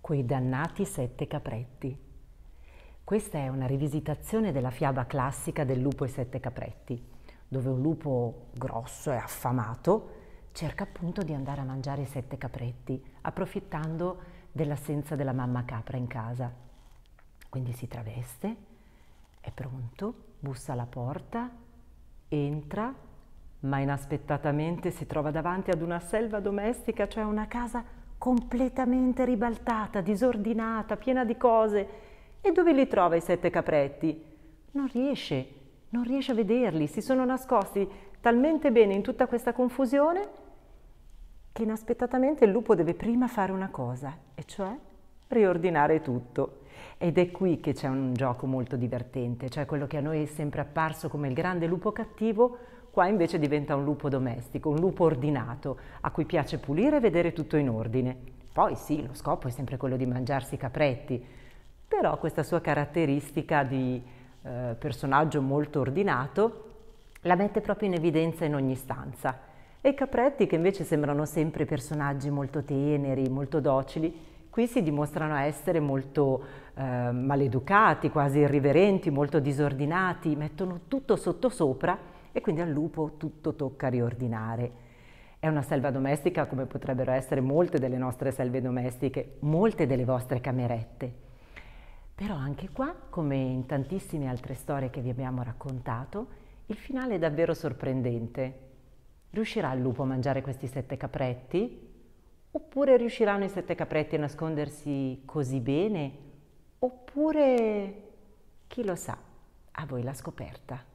Quei dannati sette capretti. Questa è una rivisitazione della fiaba classica del lupo e sette capretti, dove un lupo grosso e affamato cerca appunto di andare a mangiare i sette capretti, approfittando dell'assenza della mamma capra in casa. Quindi si traveste, è pronto, bussa alla porta, entra, ma inaspettatamente si trova davanti ad una selva domestica, cioè una casa completamente ribaltata, disordinata, piena di cose. E dove li trova i sette capretti? Non riesce, non riesce a vederli, si sono nascosti talmente bene in tutta questa confusione che inaspettatamente il lupo deve prima fare una cosa, e cioè riordinare tutto. Ed è qui che c'è un gioco molto divertente, cioè quello che a noi è sempre apparso come il grande lupo cattivo, qua invece diventa un lupo domestico, un lupo ordinato, a cui piace pulire e vedere tutto in ordine. Poi sì, lo scopo è sempre quello di mangiarsi i capretti, però questa sua caratteristica di eh, personaggio molto ordinato la mette proprio in evidenza in ogni stanza. E i capretti, che invece sembrano sempre personaggi molto teneri, molto docili, Qui si dimostrano essere molto eh, maleducati, quasi irriverenti, molto disordinati, mettono tutto sottosopra e quindi al lupo tutto tocca riordinare. È una selva domestica come potrebbero essere molte delle nostre selve domestiche, molte delle vostre camerette. Però anche qua, come in tantissime altre storie che vi abbiamo raccontato, il finale è davvero sorprendente. Riuscirà il lupo a mangiare questi sette capretti? Oppure riusciranno i sette capretti a nascondersi così bene? Oppure, chi lo sa, a voi la scoperta.